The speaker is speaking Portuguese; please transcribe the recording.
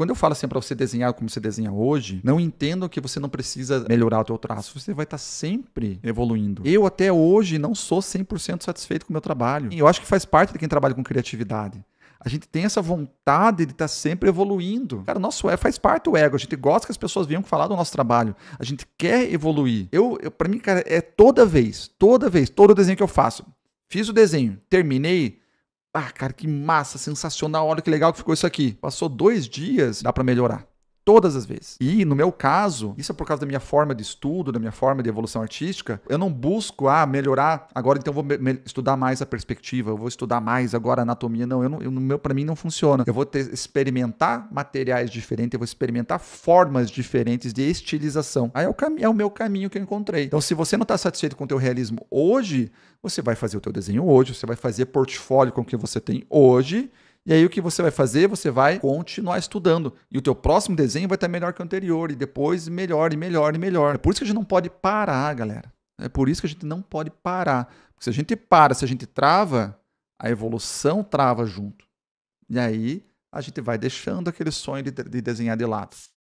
Quando eu falo assim para você desenhar como você desenha hoje, não entendo que você não precisa melhorar o teu traço, você vai estar tá sempre evoluindo. Eu até hoje não sou 100% satisfeito com o meu trabalho. E eu acho que faz parte de quem trabalha com criatividade. A gente tem essa vontade de estar tá sempre evoluindo. Cara, nosso ego é, faz parte do ego. A gente gosta que as pessoas venham falar do nosso trabalho. A gente quer evoluir. Eu, eu para mim, cara, é toda vez, toda vez, todo desenho que eu faço. Fiz o desenho, terminei, ah, cara, que massa, sensacional, olha que legal que ficou isso aqui. Passou dois dias, dá para melhorar. Todas as vezes. E no meu caso, isso é por causa da minha forma de estudo, da minha forma de evolução artística, eu não busco ah, melhorar, agora então vou estudar mais a perspectiva, eu vou estudar mais agora a anatomia. Não, eu não, eu, no meu para mim não funciona. Eu vou ter, experimentar materiais diferentes, eu vou experimentar formas diferentes de estilização. Aí é o, é o meu caminho que eu encontrei. Então, se você não está satisfeito com o teu realismo hoje, você vai fazer o teu desenho hoje, você vai fazer portfólio com o que você tem hoje e aí o que você vai fazer? Você vai continuar estudando. E o teu próximo desenho vai estar melhor que o anterior, e depois melhor, e melhor, e melhor. É por isso que a gente não pode parar, galera. É por isso que a gente não pode parar. Porque se a gente para, se a gente trava, a evolução trava junto. E aí a gente vai deixando aquele sonho de, de desenhar de lado.